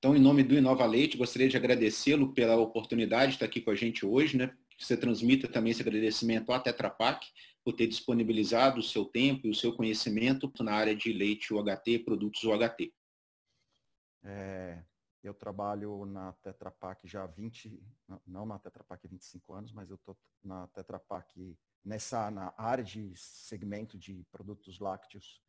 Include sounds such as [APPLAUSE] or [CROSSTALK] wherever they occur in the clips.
Então, em nome do Inova Leite, gostaria de agradecê-lo pela oportunidade de estar aqui com a gente hoje, né? Que você transmita também esse agradecimento à Tetra Pak por ter disponibilizado o seu tempo e o seu conhecimento na área de leite UHT, produtos UHT. É, eu trabalho na Tetra Pak já há 20, não na Tetra Pak 25 anos, mas eu estou na Tetra Pak nessa na área de segmento de produtos lácteos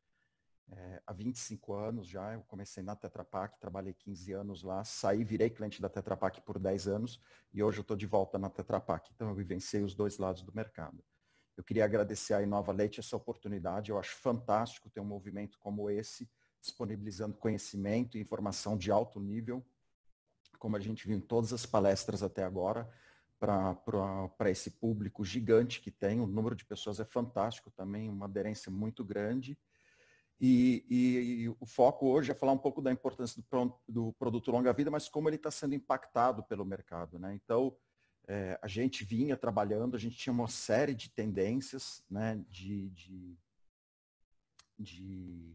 é, há 25 anos já, eu comecei na Tetra Pak, trabalhei 15 anos lá, saí, virei cliente da Tetra Pak por 10 anos e hoje eu estou de volta na Tetra Pak. Então eu vivenciei os dois lados do mercado. Eu queria agradecer à Inova Leite essa oportunidade, eu acho fantástico ter um movimento como esse, disponibilizando conhecimento e informação de alto nível, como a gente viu em todas as palestras até agora, para esse público gigante que tem, o número de pessoas é fantástico também, uma aderência muito grande. E, e, e, o foco hoje é falar um pouco da importância do, do produto longa-vida, mas como ele está sendo impactado pelo mercado. Né? Então, é, a gente vinha trabalhando, a gente tinha uma série de tendências né, de, de, de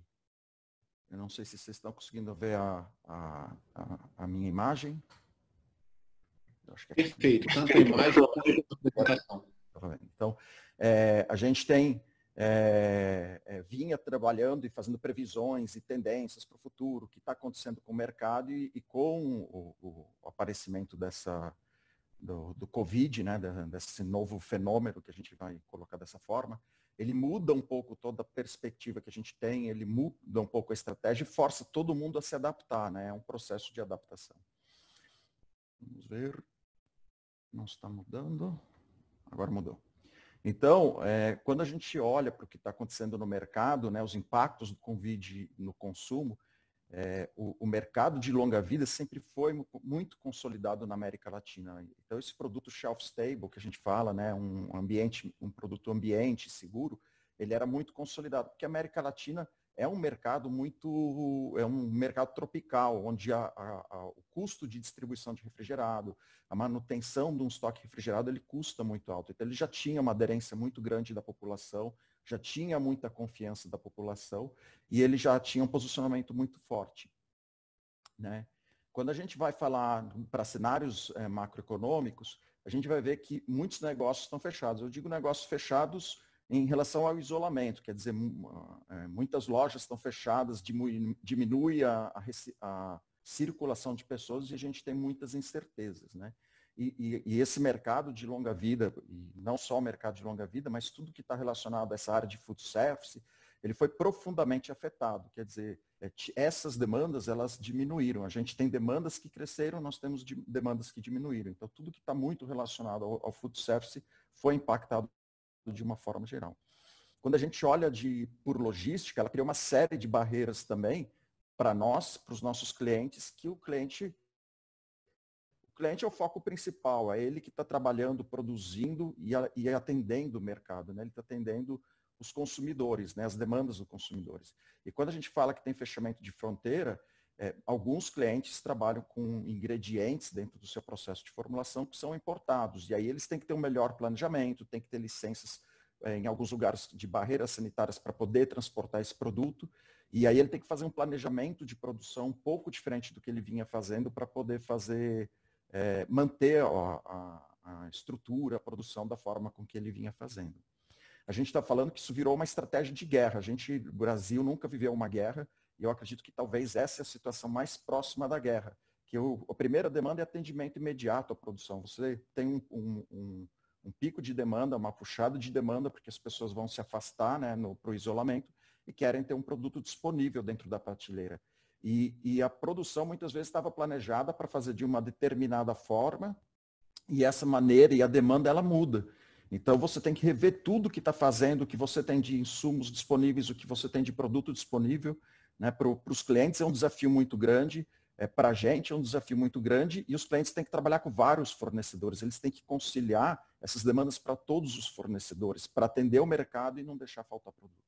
Eu não sei se vocês estão conseguindo ver a, a, a, a minha imagem. É Perfeito, tanto a imagem quanto a apresentação. Então, é, a gente tem é, é, vinha trabalhando e fazendo previsões e tendências para o futuro, o que está acontecendo com o mercado e, e com o, o, aparecimento dessa, do, do Covid, né, desse novo fenômeno que a gente vai colocar dessa forma, ele muda um pouco toda a perspectiva que a gente tem, ele muda um pouco a estratégia e força todo mundo a se adaptar, né? É um processo de adaptação. Vamos ver. Não está mudando. Agora mudou. Então, é, quando a gente olha para o que está acontecendo no mercado, né, os impactos do Covid no consumo, é, o, o, mercado de longa vida sempre foi muito consolidado na América Latina. Então, esse produto shelf stable que a gente fala, né, um, ambiente, um produto ambiente seguro, ele era muito consolidado, porque a América Latina é um mercado muito, é um mercado tropical, onde a, a, a, o custo de distribuição de refrigerado, a manutenção de um estoque refrigerado, ele custa muito alto. Então ele já tinha uma aderência muito grande da população, já tinha muita confiança da população e ele já tinha um posicionamento muito forte. Né? Quando a gente vai falar para cenários é, macroeconômicos, a gente vai ver que muitos negócios estão fechados. Eu digo negócios fechados em relação ao isolamento, quer dizer, ah, é, muitas lojas estão fechadas, diminui a, a circulação de pessoas e a gente tem muitas incertezas, né? E, e, e, esse mercado de longa vida, e não só o mercado de longa vida, mas tudo que está relacionado a essa área de food service, ele foi profundamente afetado. Quer dizer, é, essas demandas, elas diminuíram. A gente tem demandas que cresceram, nós temos demandas que diminuíram. Então, tudo que está muito relacionado ao, ao food service foi impactado de uma forma geral. Quando a gente olha de, por logística, ela cria uma série de barreiras também para nós, para os nossos clientes, que o cliente o cliente é o foco principal, é ele que está trabalhando, produzindo e, a, e, atendendo o mercado, né? ele está atendendo os consumidores, né? as demandas dos consumidores. E quando a gente fala que tem fechamento de fronteira, é, alguns clientes trabalham com ingredientes dentro do seu processo de formulação que são importados, e aí eles têm que ter um melhor planejamento, têm que ter licenças é, em alguns lugares de barreiras sanitárias para poder transportar esse produto, e aí ele tem que fazer um planejamento de produção um pouco diferente do que ele vinha fazendo para poder fazer, é, manter ó, a, a estrutura, a produção da forma com que ele vinha fazendo. A gente está falando que isso virou uma estratégia de guerra. A gente, o Brasil nunca viveu uma guerra, e eu acredito que talvez essa é a situação mais próxima da guerra, que o, a primeira demanda é atendimento imediato à produção. Você tem um, um, um, um pico de demanda, uma puxada de demanda, porque as pessoas vão se afastar né, para o isolamento e querem ter um produto disponível dentro da prateleira. E, e a produção muitas vezes estava planejada para fazer de uma determinada forma, e essa maneira e a demanda ela muda. Então você tem que rever tudo que está fazendo, o que você tem de insumos disponíveis, o que você tem de produto disponível, né? Para os clientes é um desafio muito grande, é, para a gente é um desafio muito grande e os clientes têm que trabalhar com vários fornecedores, eles têm que conciliar essas demandas para todos os fornecedores, para atender o mercado e não deixar faltar produto.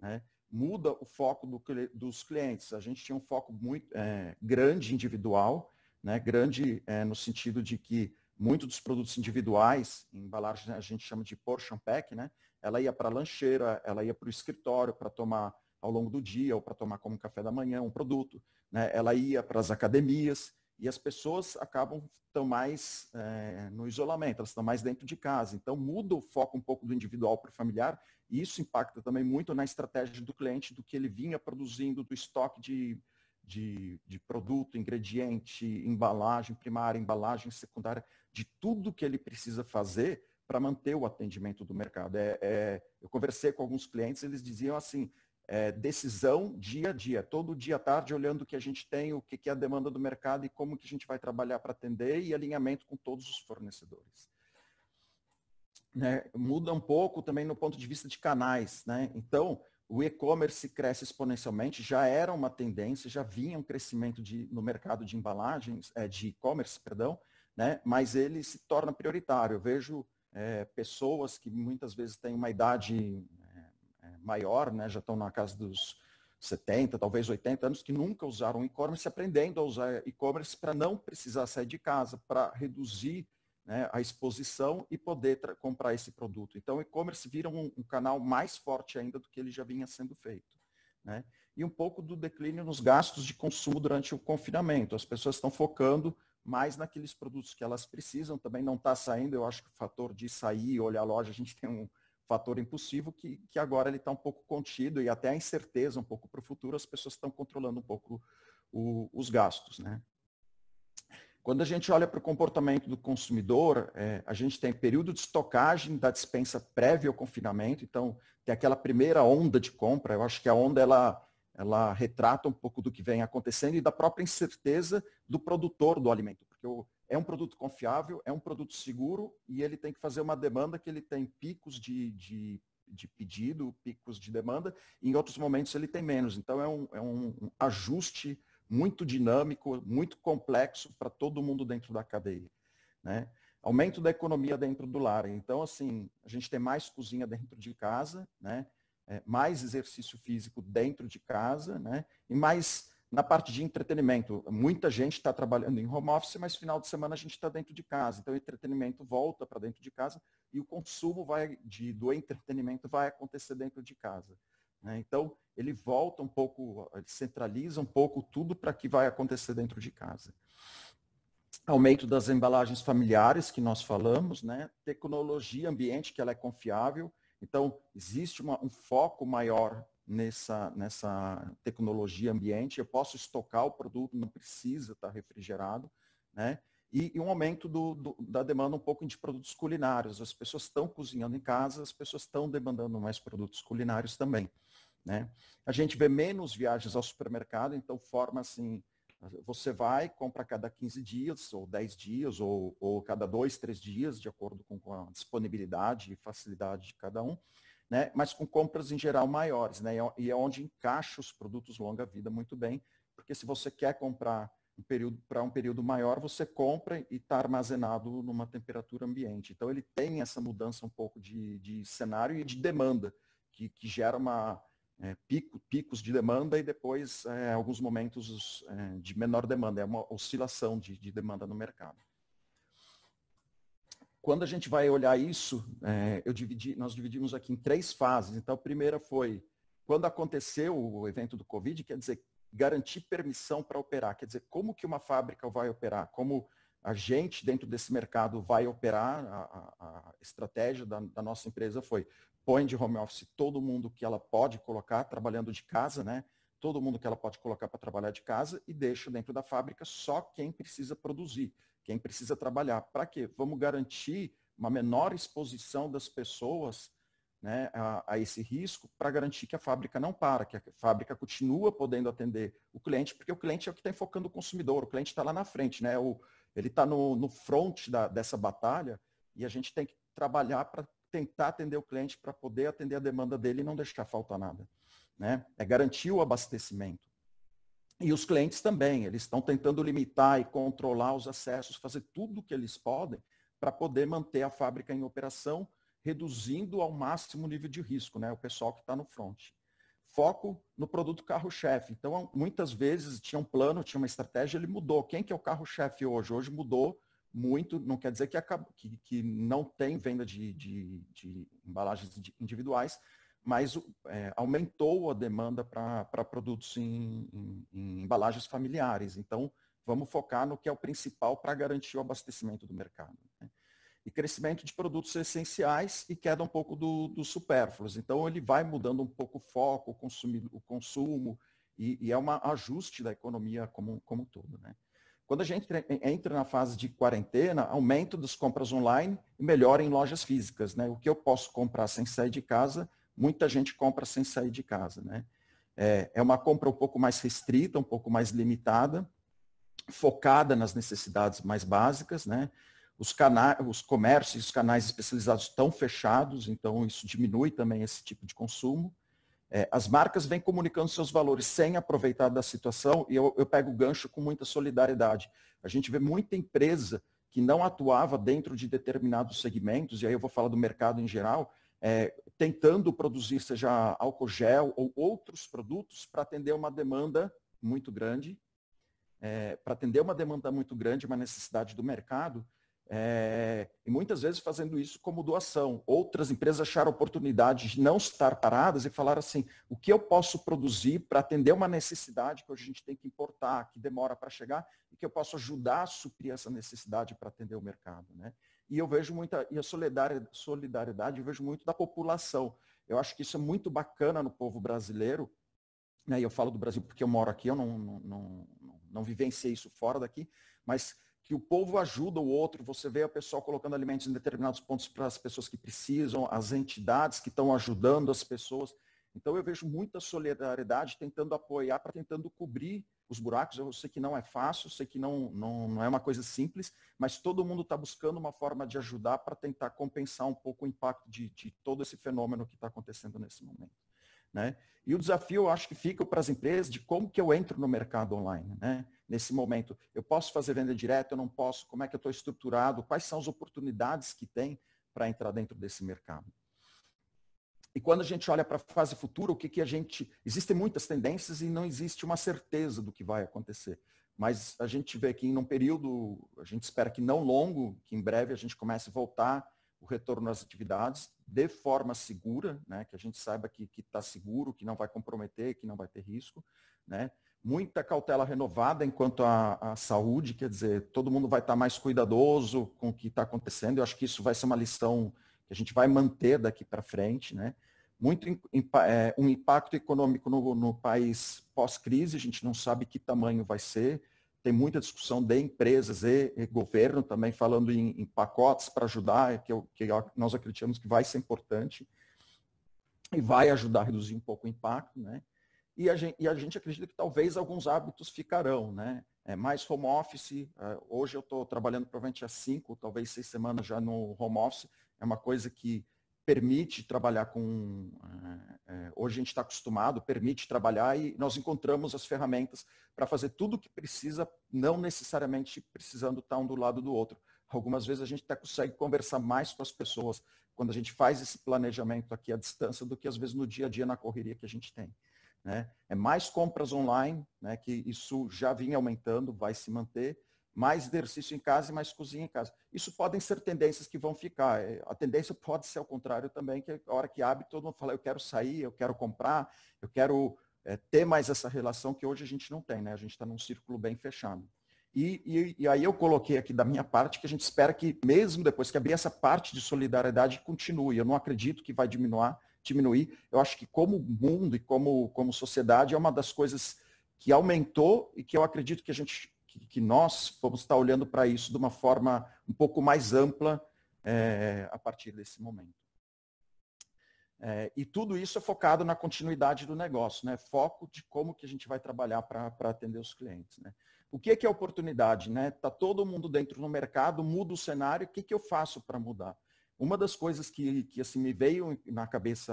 Né? Muda o foco do, dos clientes. A gente tinha um foco muito é, grande individual, né? grande é, no sentido de que muito dos produtos individuais, embalagem a gente chama de portion pack, né? ela ia para a lancheira, ela ia para o escritório para tomar ao longo do dia ou para tomar como café da manhã um produto. Né? Ela ia para as academias e as pessoas acabam estão mais é, no isolamento, elas estão mais dentro de casa. Então muda o foco um pouco do individual para o familiar e isso impacta também muito na estratégia do cliente do que ele vinha produzindo, do estoque de, de, de produto, ingrediente, embalagem primária, embalagem secundária, de tudo que ele precisa fazer para manter o atendimento do mercado. É, é, eu conversei com alguns clientes, eles diziam assim, é, decisão dia a dia, todo dia à tarde, olhando o que a gente tem, o que, é a demanda do mercado e como que a gente vai trabalhar para atender e alinhamento com todos os fornecedores. Né? Muda um pouco também no ponto de vista de canais. Né? Então, o e-commerce cresce exponencialmente, já era uma tendência, já vinha um crescimento de, no mercado de embalagens, é, de e-commerce, perdão, né? mas ele se torna prioritário. Eu vejo é, pessoas que muitas vezes têm uma idade maior, né, já estão na casa dos 70, talvez 80 anos, que nunca usaram e-commerce, aprendendo a usar e-commerce para não precisar sair de casa, para reduzir né, a exposição e poder comprar esse produto. Então, o e-commerce vira um, um, canal mais forte ainda do que ele já vinha sendo feito. Né? E um pouco do declínio nos gastos de consumo durante o confinamento. As pessoas estão focando mais naqueles produtos que elas precisam, também não está saindo. Eu acho que o fator de sair, olhar a loja, a gente tem um, fator impulsivo que, que agora ele está um pouco contido e até a incerteza um pouco para o futuro, as pessoas estão controlando um pouco o, os gastos. Né? Quando a gente olha para o comportamento do consumidor, é, a gente tem período de estocagem da dispensa prévio ao confinamento, então tem aquela primeira onda de compra, eu acho que a onda ela, ela retrata um pouco do que vem acontecendo e da própria incerteza do produtor do alimento, porque o, é um produto confiável, é um produto seguro e ele tem que fazer uma demanda que ele tem picos de, de, de pedido, picos de demanda, e em outros momentos ele tem menos. Então é um, é um ajuste muito dinâmico, muito complexo para todo mundo dentro da cadeia. Né? Aumento da economia dentro do lar. Então, assim, a gente tem mais cozinha dentro de casa, né? É, mais exercício físico dentro de casa, né? E mais na parte de entretenimento, muita gente está trabalhando em home office, mas final de semana a gente está dentro de casa. Então, o entretenimento volta para dentro de casa e o consumo vai de, do entretenimento vai acontecer dentro de casa. Né? Então, ele volta um pouco, ele centraliza um pouco tudo para que vai acontecer dentro de casa. Aumento das embalagens familiares, que nós falamos, né? tecnologia ambiente, que ela é confiável. Então, existe uma, um foco maior nessa, nessa tecnologia ambiente, eu posso estocar o produto, não precisa estar refrigerado, né? E, e um aumento do, do, da demanda um pouco de produtos culinários. As pessoas estão cozinhando em casa, as pessoas estão demandando mais produtos culinários também. Né? A gente vê menos viagens ao supermercado, então forma assim, você vai, compra cada 15 dias, ou 10 dias, ou, ou cada 2, 3 dias, de acordo com a disponibilidade e facilidade de cada um né? mas com compras em geral maiores, né? É e é onde encaixa os produtos longa vida muito bem, porque se você quer comprar um período para um período maior, você compra e está armazenado numa temperatura ambiente. Então ele tem essa mudança um pouco de, de cenário e de demanda, que, que gera uma, é, pico, picos de demanda e depois é, alguns momentos é, de menor demanda, é uma oscilação de, de demanda no mercado quando a gente vai olhar isso, é, eu dividi, nós dividimos aqui em três fases. Então, a primeira foi quando aconteceu o evento do Covid, quer dizer, garantir permissão para operar, quer dizer, como que uma fábrica vai operar, como a gente dentro desse mercado vai operar, a, a estratégia da, da, nossa empresa foi põe de home office todo mundo que ela pode colocar trabalhando de casa, né? Todo mundo que ela pode colocar para trabalhar de casa e deixa dentro da fábrica só quem precisa produzir. Quem precisa trabalhar. Para quê? Vamos garantir uma menor exposição das pessoas né, a, a, esse risco para garantir que a fábrica não para, que a fábrica continua podendo atender o cliente, porque o cliente é o que está enfocando o consumidor, o cliente está lá na frente, né, o, ele está no, no front da, dessa batalha e a gente tem que trabalhar para tentar atender o cliente, para poder atender a demanda dele e não deixar faltar nada. Né? É garantir o abastecimento. E os clientes também, eles estão tentando limitar e controlar os acessos, fazer tudo o que eles podem para poder manter a fábrica em operação, reduzindo ao máximo o nível de risco, né? o pessoal que está no front. Foco no produto carro-chefe. Então, muitas vezes tinha um plano, tinha uma estratégia, ele mudou. Quem que é o carro-chefe hoje? Hoje mudou muito, não quer dizer que, acaba, que, que não tem venda de, de, de embalagens individuais, mas é, aumentou a demanda para produtos em, em, em, embalagens familiares. Então, vamos focar no que é o principal para garantir o abastecimento do mercado. Né? E crescimento de produtos essenciais e queda um pouco dos do supérfluos. Então, ele vai mudando um pouco o foco, o, consumo, o consumo e, e, é um ajuste da economia como, como um todo. Né? Quando a gente entra na fase de quarentena, aumento das compras online e melhora em lojas físicas. Né? O que eu posso comprar sem sair de casa, muita gente compra sem sair de casa, né? É, é, uma compra um pouco mais restrita, um pouco mais limitada, focada nas necessidades mais básicas, né? Os, canais, os comércios, os canais especializados estão fechados, então isso diminui também esse tipo de consumo. É, as marcas vêm comunicando seus valores sem aproveitar da situação e eu, eu pego o gancho com muita solidariedade. A gente vê muita empresa que não atuava dentro de determinados segmentos, e aí eu vou falar do mercado em geral, é, tentando produzir, seja álcool gel ou outros produtos, para atender uma demanda muito grande, é, para atender uma demanda muito grande, uma necessidade do mercado, é, e muitas vezes fazendo isso como doação. Outras empresas acharam oportunidade de não estar paradas e falar assim, o que eu posso produzir para atender uma necessidade que a gente tem que importar, que demora para chegar, e que eu posso ajudar a suprir essa necessidade para atender o mercado. Né? E eu vejo muita, e a solidariedade eu vejo muito da população. Eu acho que isso é muito bacana no povo brasileiro, né? e eu falo do Brasil porque eu moro aqui, eu não, não, não, não vivenciei isso fora daqui, mas que o povo ajuda o outro, você vê o pessoal colocando alimentos em determinados pontos para as pessoas que precisam, as entidades que estão ajudando as pessoas. Então eu vejo muita solidariedade tentando apoiar para tentando cobrir os buracos. Eu sei que não é fácil, sei que não, não, não é uma coisa simples, mas todo mundo está buscando uma forma de ajudar para tentar compensar um pouco o impacto de, de todo esse fenômeno que está acontecendo nesse momento. Né? E o desafio, eu acho que fica para as empresas de como que eu entro no mercado online, né? nesse momento. Eu posso fazer venda direta, eu não posso, como é que eu estou estruturado, quais são as oportunidades que tem para entrar dentro desse mercado. E quando a gente olha para a fase futura, o que, que a gente. Existem muitas tendências e não existe uma certeza do que vai acontecer. Mas a gente vê que em um período, a gente espera que não longo, que em breve a gente comece a voltar o retorno às atividades de forma segura, né? que a gente saiba que está seguro, que não vai comprometer, que não vai ter risco. Né? Muita cautela renovada enquanto à saúde, quer dizer, todo mundo vai estar tá mais cuidadoso com o que está acontecendo. Eu acho que isso vai ser uma lição que a gente vai manter daqui para frente, né? muito é, um impacto econômico no, no país pós-crise, a gente não sabe que tamanho vai ser, tem muita discussão de empresas e, e governo também falando em, em pacotes para ajudar, que, é eu, é que, nós acreditamos que vai ser importante e vai ajudar a reduzir um pouco o impacto, né? E a gente, e a gente acredita que talvez alguns hábitos ficarão, né? É, mais home office, é, hoje eu estou trabalhando provavelmente há cinco, talvez seis semanas já no home office, é uma coisa que permite trabalhar com. É, hoje a gente está acostumado, permite trabalhar e nós encontramos as ferramentas para fazer tudo o que precisa, não necessariamente precisando estar um do lado do outro. Algumas vezes a gente até consegue conversar mais com as pessoas quando a gente faz esse planejamento aqui à distância do que às vezes no dia a dia na correria que a gente tem. Né? É mais compras online, né, que isso já vinha aumentando, vai se manter mais exercício em casa e mais cozinha em casa. Isso podem ser tendências que vão ficar. É, a tendência pode ser ao contrário também, que a hora que abre, todo mundo fala, eu quero sair, eu quero comprar, eu quero é, ter mais essa relação que hoje a gente não tem, né? A gente está num círculo bem fechado. E, e, e, aí eu coloquei aqui da minha parte que a gente espera que, mesmo depois que abrir essa parte de solidariedade, continue. Eu não acredito que vai diminuir. diminuir. Eu acho que como mundo e como, como sociedade é uma das coisas que aumentou e que eu acredito que a gente que, que nós vamos estar olhando para isso de uma forma um pouco mais ampla é, a partir desse momento. É, e tudo isso é focado na continuidade do negócio, né? foco de como que a gente vai trabalhar para atender os clientes. Né? O que é, que é oportunidade? Está né? Tá todo mundo dentro do mercado, muda o cenário, o que, que eu faço para mudar? Uma das coisas que, que assim, me veio na cabeça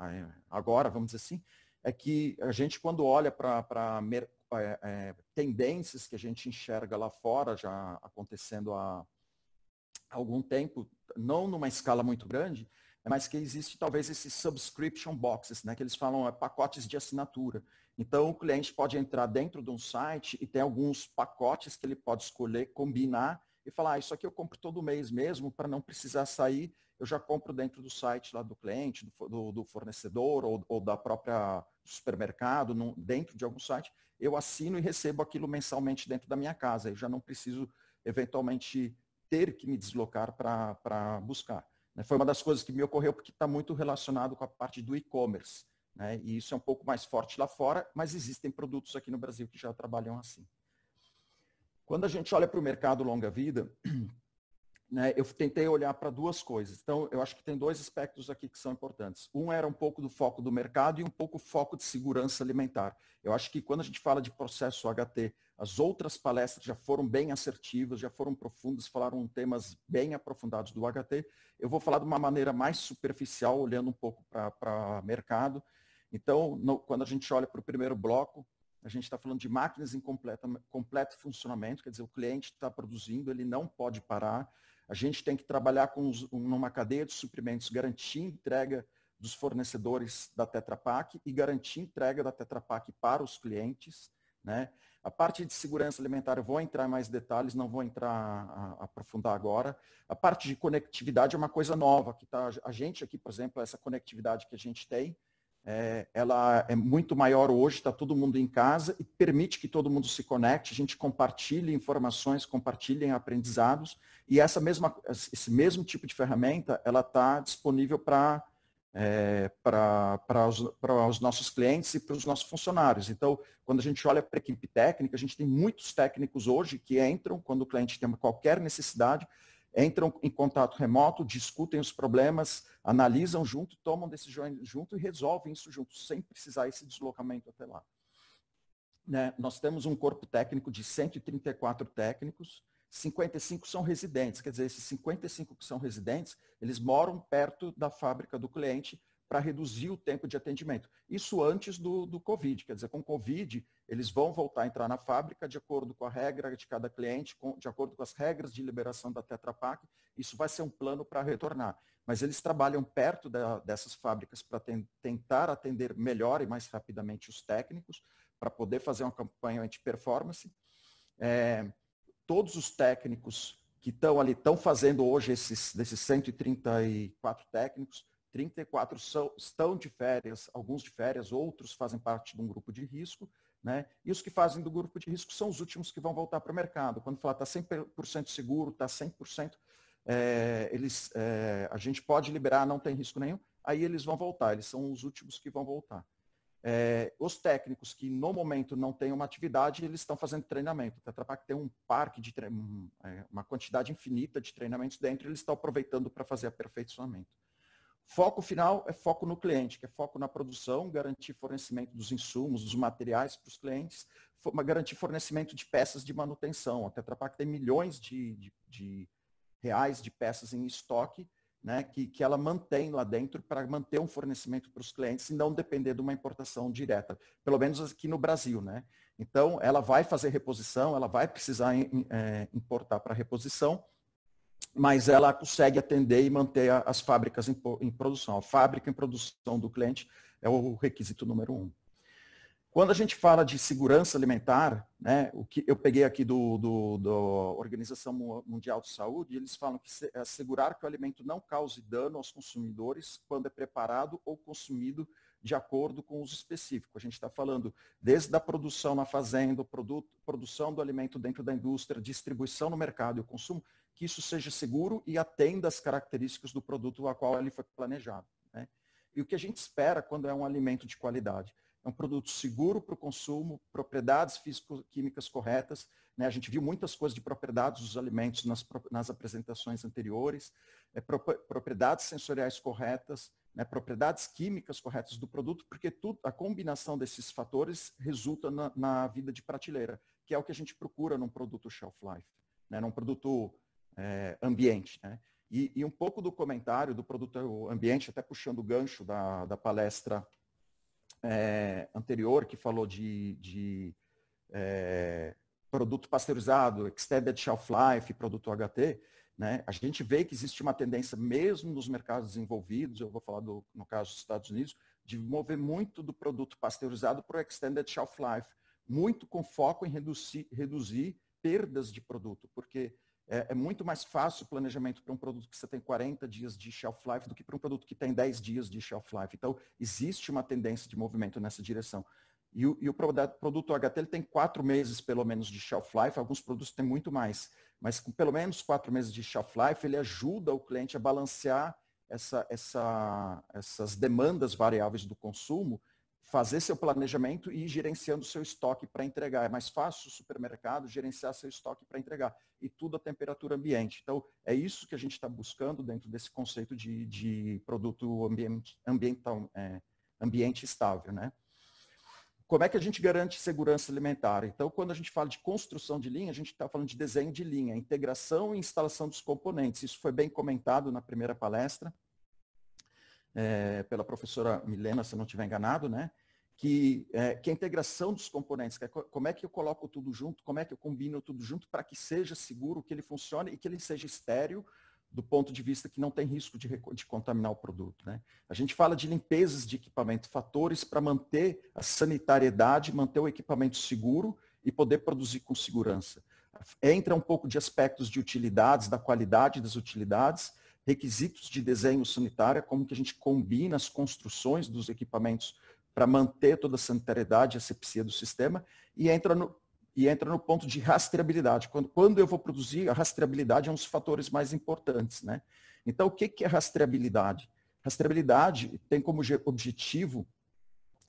é, é agora, vamos dizer assim, é que a gente quando olha para é, é, tendências que a gente enxerga lá fora já acontecendo há algum tempo, não numa escala muito grande, mas que existe talvez esses subscription boxes, né, que eles falam é, pacotes de assinatura. Então o cliente pode entrar dentro de um site e tem alguns pacotes que ele pode escolher, combinar e falar, ah, isso aqui eu compro todo mês mesmo, para não precisar sair, eu já compro dentro do site lá do cliente, do, do, do fornecedor ou, ou, da própria supermercado, no, dentro de algum site, eu assino e recebo aquilo mensalmente dentro da minha casa, eu já não preciso eventualmente ter que me deslocar para buscar. Né? Foi uma das coisas que me ocorreu porque está muito relacionado com a parte do e-commerce. Né? E isso é um pouco mais forte lá fora, mas existem produtos aqui no Brasil que já trabalham assim. Quando a gente olha para o mercado longa-vida, [CLEARS THROAT] né, eu tentei olhar para duas coisas. Então, eu acho que tem dois aspectos aqui que são importantes. Um era um pouco do foco do mercado e um pouco foco de segurança alimentar. Eu acho que quando a gente fala de processo HT, as outras palestras já foram bem assertivas, já foram profundas, falaram temas bem aprofundados do HT. Eu vou falar de uma maneira mais superficial, olhando um pouco para o mercado. Então, no, quando a gente olha para o primeiro bloco, a gente está falando de máquinas em completo, completo funcionamento, quer dizer, o cliente está produzindo, ele não pode parar. A gente tem que trabalhar com os, numa cadeia de suprimentos, garantir entrega dos fornecedores da Tetra Pak e garantir entrega da Tetra Pak para os clientes. Né? A parte de segurança alimentar, eu vou entrar em mais detalhes, não vou entrar a, a aprofundar agora. A parte de conectividade é uma coisa nova, que tá, a gente aqui, por exemplo, essa conectividade que a gente tem, é, ela é muito maior hoje, está todo mundo em casa e permite que todo mundo se conecte, a gente compartilhe informações, compartilhe aprendizados e essa mesma, esse mesmo tipo de ferramenta ela está disponível para é, para os, os nossos clientes e para os nossos funcionários. Então, quando a gente olha para a equipe técnica, a gente tem muitos técnicos hoje que entram quando o cliente tem qualquer necessidade entram em contato remoto, discutem os problemas, analisam junto, tomam decisões junto e resolvem isso junto, sem precisar esse deslocamento até lá. Né? Nós temos um corpo técnico de 134 técnicos, 55 são residentes, quer dizer, esses 55 que são residentes, eles moram perto da fábrica do cliente para reduzir o tempo de atendimento. Isso antes do, do Covid, quer dizer, com o Covid, eles vão voltar a entrar na fábrica de acordo com a regra de cada cliente, com, de acordo com as regras de liberação da Tetra Pak, isso vai ser um plano para retornar. Mas eles trabalham perto da, dessas fábricas para tentar atender melhor e mais rapidamente os técnicos, para poder fazer uma campanha anti-performance. É, todos os técnicos que estão ali, estão fazendo hoje esses, desses 134 técnicos, 34 são, estão de férias, alguns de férias, outros fazem parte de um grupo de risco. Né? E os que fazem do grupo de risco são os últimos que vão voltar para o mercado. Quando falar está 100% seguro, está 100%, é, eles, é, a gente pode liberar, não tem risco nenhum, aí eles vão voltar, eles são os últimos que vão voltar. É, os técnicos que no momento não têm uma atividade, eles estão fazendo treinamento. O Tetra Pak tem um parque de é, uma quantidade infinita de treinamentos dentro, eles estão aproveitando para fazer aperfeiçoamento. Foco final é foco no cliente, que é foco na produção, garantir fornecimento dos insumos, dos materiais para os clientes, garantir fornecimento de peças de manutenção. A Tetra Pak tem milhões de, de, de reais de peças em estoque, né, que, que ela mantém lá dentro para manter um fornecimento para os clientes e não depender de uma importação direta, pelo menos aqui no Brasil. Né? Então, ela vai fazer reposição, ela vai precisar é, importar para reposição, mas ela consegue atender e manter as fábricas em, em produção. A fábrica em produção do cliente é o requisito número um. Quando a gente fala de segurança alimentar, né, o que eu peguei aqui do, do, do, Organização Mundial de Saúde, eles falam que é assegurar que o alimento não cause dano aos consumidores quando é preparado ou consumido de acordo com o uso específico. A gente está falando desde a produção na fazenda, produto, produção do alimento dentro da indústria, distribuição no mercado e o consumo, que isso seja seguro e atenda às características do produto a qual ele foi planejado. Né? E o que a gente espera quando é um alimento de qualidade? É um produto seguro para o consumo, propriedades físico-químicas corretas. Né? A gente viu muitas coisas de propriedades dos alimentos nas, nas apresentações anteriores, é, propriedades sensoriais corretas, né? propriedades químicas corretas do produto, porque tudo, a combinação desses fatores resulta na, na, vida de prateleira, que é o que a gente procura num produto shelf life, né? num produto é, ambiente. Né? E, e, um pouco do comentário do produto ambiente, até puxando o gancho da, da palestra é, anterior, que falou de, de é, produto pasteurizado, extended shelf life, produto HT, né? a gente vê que existe uma tendência, mesmo nos mercados desenvolvidos, eu vou falar do, no caso dos Estados Unidos, de mover muito do produto pasteurizado para o extended shelf life, muito com foco em reduzir, reduzir perdas de produto, porque é, é, muito mais fácil o planejamento para um produto que você tem 40 dias de shelf life do que para um produto que tem 10 dias de shelf life. Então, existe uma tendência de movimento nessa direção. E o, e o produto HT ele tem quatro meses, pelo menos, de shelf life. Alguns produtos têm muito mais. Mas com pelo menos quatro meses de shelf life, ele ajuda o cliente a balancear essa, essa, essas demandas variáveis do consumo fazer seu planejamento e ir gerenciando seu estoque para entregar. É mais fácil o supermercado gerenciar seu estoque para entregar. E tudo a temperatura ambiente. Então, é isso que a gente está buscando dentro desse conceito de, de produto ambiente, ambiental, é, ambiente estável. Né? Como é que a gente garante segurança alimentar? Então, quando a gente fala de construção de linha, a gente está falando de desenho de linha, integração e instalação dos componentes. Isso foi bem comentado na primeira palestra é, pela professora Milena, se não estiver enganado, né? Que, é, que a integração dos componentes, é como é que eu coloco tudo junto, como é que eu combino tudo junto para que seja seguro, que ele funcione e que ele seja estéreo do ponto de vista que não tem risco de, de contaminar o produto. Né? A gente fala de limpezas de equipamento, fatores para manter a sanitariedade, manter o equipamento seguro e poder produzir com segurança. Entra um pouco de aspectos de utilidades, da qualidade das utilidades, requisitos de desenho sanitário, como que a gente combina as construções dos equipamentos para manter toda a sanitariedade, e asepsia do sistema, e entra no, e entra no ponto de rastreabilidade. Quando, quando eu vou produzir, a rastreabilidade é um dos fatores mais importantes. Né? Então, o que, que é rastreabilidade? Rastreabilidade tem como objetivo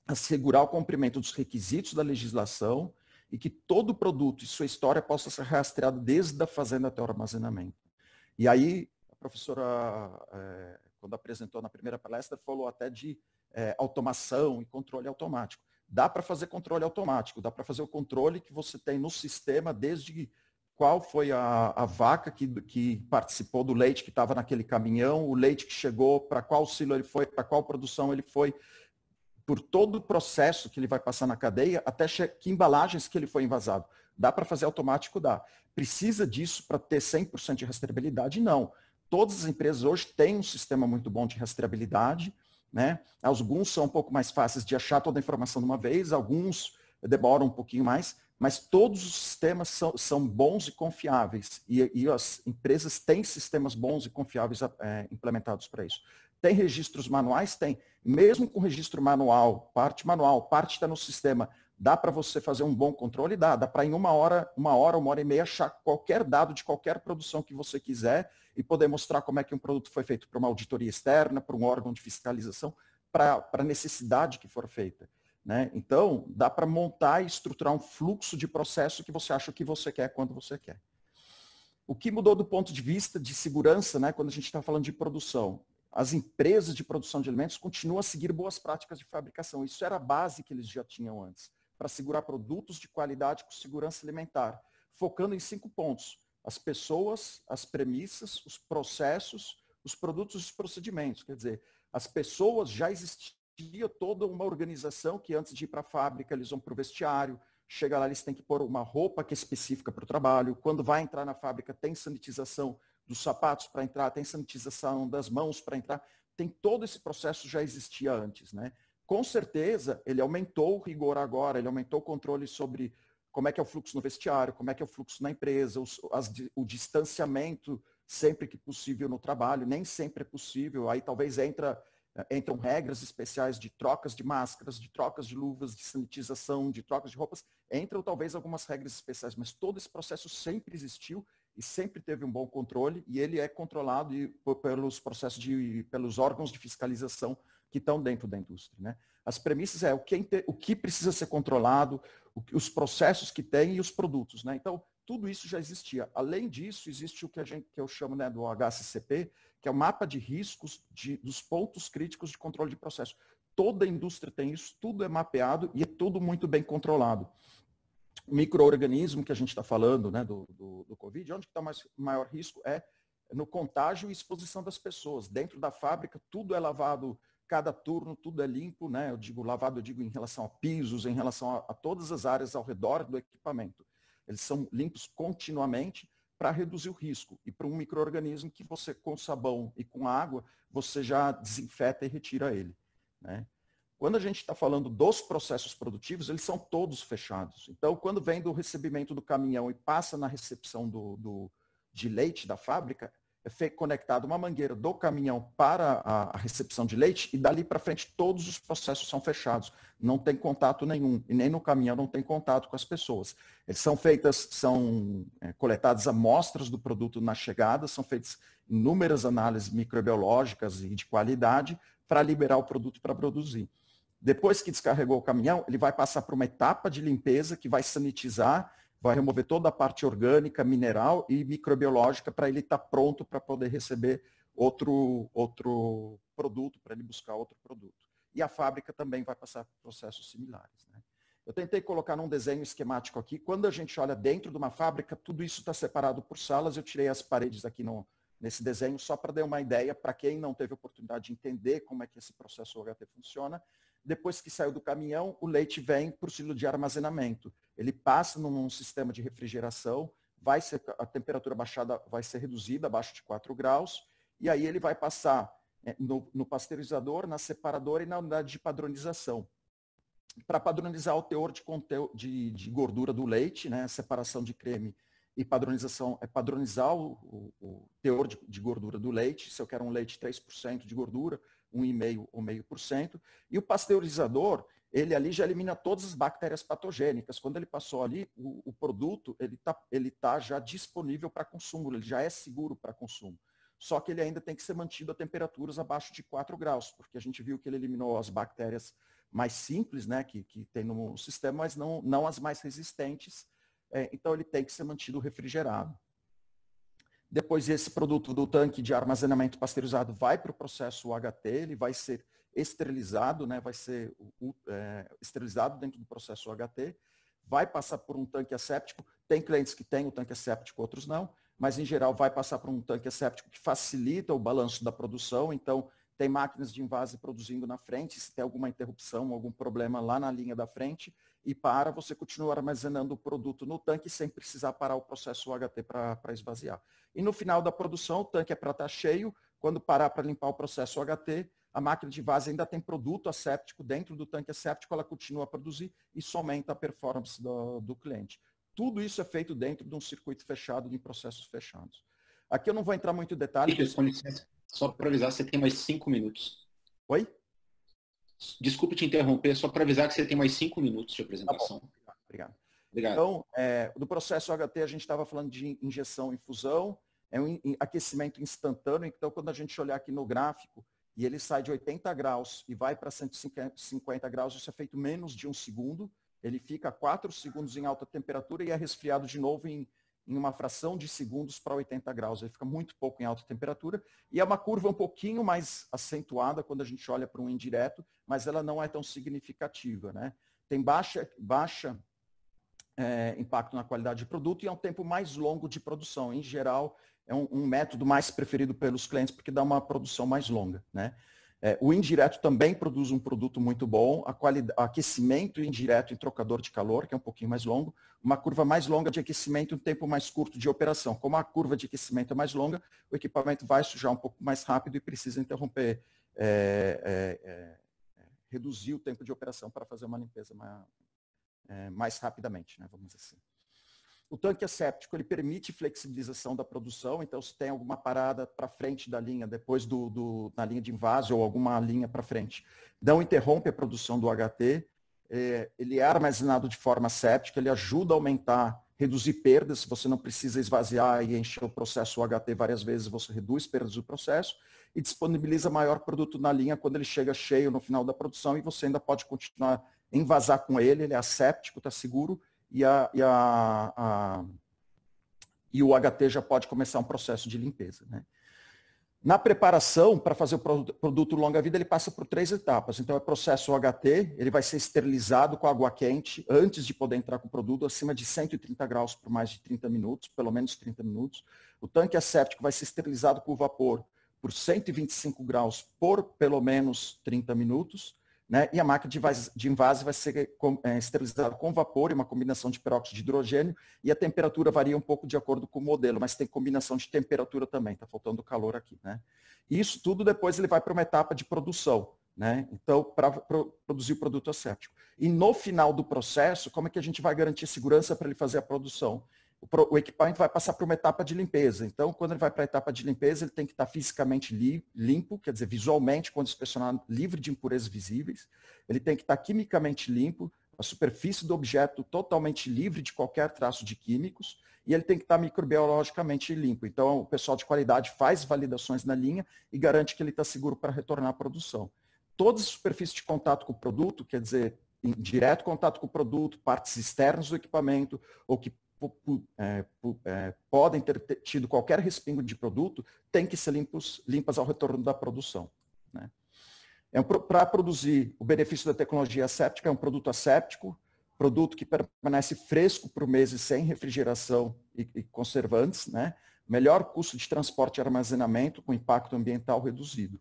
assegurar o cumprimento dos requisitos da legislação e que todo produto e sua história possa ser rastreado desde a fazenda até o armazenamento. E aí, professora, é, quando apresentou na primeira palestra, falou até de é, automação e controle automático. Dá para fazer controle automático, dá para fazer o controle que você tem no sistema desde qual foi a, a vaca que, que, participou do leite que estava naquele caminhão, o leite que chegou, para qual silo ele foi, para qual produção ele foi, por todo o processo que ele vai passar na cadeia, até que embalagens que ele foi envasado. Dá para fazer automático? Dá. Precisa disso para ter 100% de rastreabilidade? Não. Todas as empresas hoje têm um sistema muito bom de rastreabilidade, né? Alguns são um pouco mais fáceis de achar toda a informação de uma vez, alguns demoram um pouquinho mais, mas todos os sistemas são, são bons e confiáveis. E, e, as empresas têm sistemas bons e confiáveis é, implementados para isso. Tem registros manuais? Tem. Mesmo com registro manual, parte manual, parte está no sistema, Dá para você fazer um bom controle? Dá. Dá para em uma hora, uma hora, uma hora e meia achar qualquer dado de qualquer produção que você quiser e poder mostrar como é que um produto foi feito para uma auditoria externa, para um órgão de fiscalização, para a necessidade que for feita. Né? Então, dá para montar e estruturar um fluxo de processo que você acha o que você quer quando você quer. O que mudou do ponto de vista de segurança, né, quando a gente está falando de produção? As empresas de produção de alimentos continuam a seguir boas práticas de fabricação. Isso era a base que eles já tinham antes para segurar produtos de qualidade com segurança alimentar, focando em cinco pontos: as pessoas, as premissas, os processos, os produtos e os procedimentos. Quer dizer, as pessoas já existia toda uma organização que antes de ir para a fábrica eles vão para o vestiário, chega lá eles têm que pôr uma roupa que é específica para o trabalho, quando vai entrar na fábrica tem sanitização dos sapatos para entrar, tem sanitização das mãos para entrar, tem todo esse processo já existia antes, né? Com certeza, ele aumentou o rigor agora, ele aumentou o controle sobre como é que é o fluxo no vestiário, como é que é o fluxo na empresa, as, o distanciamento sempre que possível no trabalho, nem sempre é possível, aí talvez entra, entram regras especiais de trocas de máscaras, de trocas de luvas, de sanitização, de trocas de roupas, entram talvez algumas regras especiais, mas todo esse processo sempre existiu e sempre teve um bom controle e ele é controlado pelos processos de pelos órgãos de fiscalização que estão dentro da indústria. Né? As premissas é o que, é o que precisa ser controlado, os processos que tem e os produtos. Né? Então, tudo isso já existia. Além disso, existe o que, a gente, que eu chamo né, do HCCP, que é o mapa de riscos de, dos pontos críticos de controle de processo. Toda a indústria tem isso, tudo é mapeado e é tudo muito bem controlado. O microorganismo que a gente está falando, né, do, do, do Covid, onde está o maior risco é no contágio e exposição das pessoas. Dentro da fábrica, tudo é lavado cada turno tudo é limpo, né? Eu digo lavado, eu digo em relação a pisos, em relação a, a todas as áreas ao redor do equipamento. Eles são limpos continuamente para reduzir o risco. E para um microorganismo que você, com sabão e com água, você já desinfeta e retira ele. Né? Quando a gente está falando dos processos produtivos, eles são todos fechados. Então, quando vem do recebimento do caminhão e passa na recepção do, do, de leite da fábrica, é ser conectado uma mangueira do caminhão para a recepção de leite e dali para frente todos os processos são fechados. Não tem contato nenhum e nem no caminhão não tem contato com as pessoas. Eles são feitas, são é, coletadas amostras do produto na chegada, são feitas inúmeras análises microbiológicas e de qualidade para liberar o produto para produzir. Depois que descarregou o caminhão, ele vai passar por uma etapa de limpeza que vai sanitizar vai remover toda a parte orgânica, mineral e microbiológica para ele estar tá pronto para poder receber outro, outro produto, para ele buscar outro produto. E a fábrica também vai passar por processos similares. Né? Eu tentei colocar num desenho esquemático aqui. Quando a gente olha dentro de uma fábrica, tudo isso está separado por salas. Eu tirei as paredes aqui no, nesse desenho só para dar uma ideia para quem não teve oportunidade de entender como é que esse processo OHT funciona. Depois que saiu do caminhão, o leite vem para o silo de armazenamento. Ele passa num sistema de refrigeração, vai ser, a temperatura baixada vai ser reduzida abaixo de 4 graus, e aí ele vai passar é, no, no pasteurizador, na separadora e na unidade de padronização. Para padronizar o teor de, de, de, gordura do leite, né, separação de creme e padronização é padronizar o, o, o teor de, de, gordura do leite. Se eu quero um leite 3% de gordura, 1,5% ou meio por cento. E o pasteurizador, ele ali já elimina todas as bactérias patogênicas. Quando ele passou ali, o, o produto ele está ele tá já disponível para consumo, ele já é seguro para consumo. Só que ele ainda tem que ser mantido a temperaturas abaixo de 4 graus, porque a gente viu que ele eliminou as bactérias mais simples, né, que, que tem no sistema, mas não, não as mais resistentes. É, então ele tem que ser mantido refrigerado. Depois esse produto do tanque de armazenamento pasteurizado vai para o processo HT, ele vai ser esterilizado, né, vai ser é, esterilizado dentro do processo HT, vai passar por um tanque asséptico. Tem clientes que têm o tanque asséptico, outros não, mas em geral vai passar por um tanque asséptico que facilita o balanço da produção. Então, tem máquinas de invase produzindo na frente, se tem alguma interrupção, algum problema lá na linha da frente, e para, você continuar armazenando o produto no tanque sem precisar parar o processo HT para esvaziar. E no final da produção, o tanque é para estar tá cheio, quando parar para limpar o processo HT, a máquina de vaso ainda tem produto asséptico dentro do tanque asséptico, ela continua a produzir, isso aumenta a performance do, do cliente. Tudo isso é feito dentro de um circuito fechado, de processos fechados. Aqui eu não vou entrar muito em detalhes. Com licença, só para avisar, você tem mais cinco minutos. Oi? Desculpe te interromper, só para avisar que você tem mais cinco minutos de tá apresentação. Tá Obrigado. Obrigado. Então, é, do processo HT, a gente estava falando de injeção e fusão, é um aquecimento instantâneo, então quando a gente olhar aqui no gráfico, e ele sai de 80 graus e vai para 150 graus, isso é feito menos de um segundo, ele fica quatro segundos em alta temperatura e é resfriado de novo em em uma fração de segundos para 80 graus. Ele fica muito pouco em alta temperatura e é uma curva um pouquinho mais acentuada quando a gente olha para um indireto, mas ela não é tão significativa. Né? Tem baixa, baixa é, impacto na qualidade de produto e é um tempo mais longo de produção. Em geral, é um, um método mais preferido pelos clientes porque dá uma produção mais longa. Né? É, o indireto também produz um produto muito bom, a aquecimento indireto em trocador de calor, que é um pouquinho mais longo, uma curva mais longa de aquecimento, um tempo mais curto de operação. Como a curva de aquecimento é mais longa, o equipamento vai sujar um pouco mais rápido e precisa interromper, é, é, é, é reduzir o tempo de operação para fazer uma limpeza mais, é, mais rapidamente, né, vamos dizer assim. O tanque asséptico é ele permite flexibilização da produção, então se tem alguma parada para frente da linha, depois do, do, na linha de invase ou alguma linha para frente, não interrompe a produção do HT, é, ele é armazenado de forma séptica, ele ajuda a aumentar, reduzir perdas, Se você não precisa esvaziar e encher o processo HT várias vezes, você reduz perdas do processo e disponibiliza maior produto na linha quando ele chega cheio no final da produção e você ainda pode continuar envasar com ele, ele é asséptico, está seguro, e, a, e, a, a, e o HT já pode começar um processo de limpeza. Né? Na preparação, para fazer o produto longa-vida, ele passa por três etapas. Então, é processo HT, ele vai ser esterilizado com água quente antes de poder entrar com o produto, acima de 130 graus por mais de 30 minutos, pelo menos 30 minutos. O tanque asséptico é vai ser esterilizado com vapor por 125 graus por pelo menos 30 minutos. Né? E a máquina de, de invase vai ser com, é, esterilizada com vapor e uma combinação de peróxido de hidrogênio e a temperatura varia um pouco de acordo com o modelo, mas tem combinação de temperatura também, está faltando calor aqui. Né? isso tudo depois ele vai para uma etapa de produção. Né? Então, para pro, produzir o produto asséptico. E no final do processo, como é que a gente vai garantir segurança para ele fazer a produção? o, equipamento vai passar por uma etapa de limpeza. Então, quando ele vai para a etapa de limpeza, ele tem que estar tá fisicamente limpo, quer dizer, visualmente quando inspecionado, livre de impurezas visíveis. Ele tem que estar tá quimicamente limpo, a superfície do objeto totalmente livre de qualquer traço de químicos. E ele tem que estar tá microbiologicamente limpo. Então, o pessoal de qualidade faz validações na linha e garante que ele está seguro para retornar à produção. Todas as superfícies de contato com o produto, quer dizer, em direto contato com o produto, partes externas do equipamento, ou que é, é, podem ter tido qualquer respingo de produto, têm que ser limpos, limpas ao retorno da produção. Né? É, Para produzir o benefício da tecnologia asséptica, é um produto asséptico, produto que permanece fresco por meses sem refrigeração e, e conservantes, né? melhor custo de transporte e armazenamento com impacto ambiental reduzido.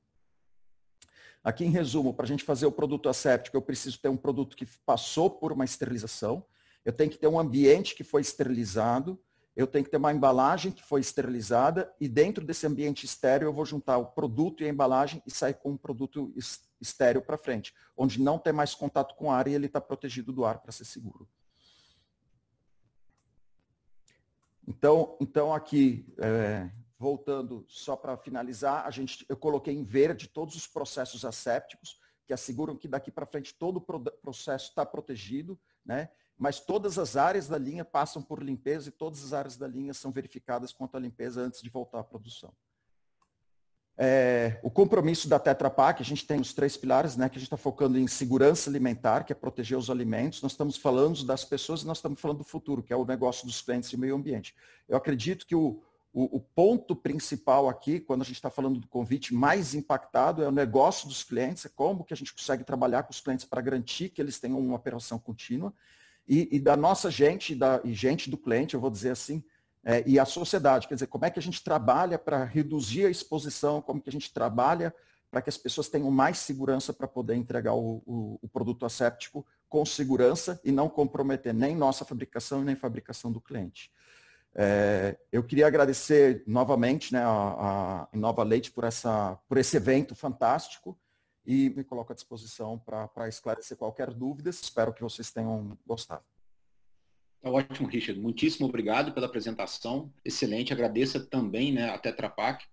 Aqui, em resumo, para a gente fazer o produto asséptico, eu preciso ter um produto que passou por uma esterilização, eu tenho que ter um ambiente que foi esterilizado, eu tenho que ter uma embalagem que foi esterilizada e dentro desse ambiente estéreo eu vou juntar o produto e a embalagem e sair com um produto estéreo para frente, onde não tem mais contato com o ar e ele está protegido do ar para ser seguro. Então, então aqui, é, voltando só para finalizar, a gente, eu coloquei em verde todos os processos assépticos, que asseguram que daqui para frente todo o processo está protegido, né? mas todas as áreas da linha passam por limpeza e todas as áreas da linha são verificadas quanto à limpeza antes de voltar à produção. É, o compromisso da Tetra Pak, a gente tem os três pilares, né, que a gente está focando em segurança alimentar, que é proteger os alimentos, nós estamos falando das pessoas e nós estamos falando do futuro, que é o negócio dos clientes e meio ambiente. Eu acredito que o, o, o ponto principal aqui, quando a gente está falando do convite mais impactado, é o negócio dos clientes, é como que a gente consegue trabalhar com os clientes para garantir que eles tenham uma operação contínua, e, e da nossa gente, da, e gente do cliente, eu vou dizer assim, é, e a sociedade. Quer dizer, como é que a gente trabalha para reduzir a exposição, como que a gente trabalha para que as pessoas tenham mais segurança para poder entregar o, o, o, produto asséptico com segurança e não comprometer nem nossa fabricação e nem fabricação do cliente. É, eu queria agradecer novamente né, a, a Inova Leite por, essa, por esse evento fantástico e me coloco à disposição para esclarecer qualquer dúvida. Espero que vocês tenham gostado. Tá ótimo, Richard. Muitíssimo obrigado pela apresentação. Excelente. Agradeça também né, a Tetra Pak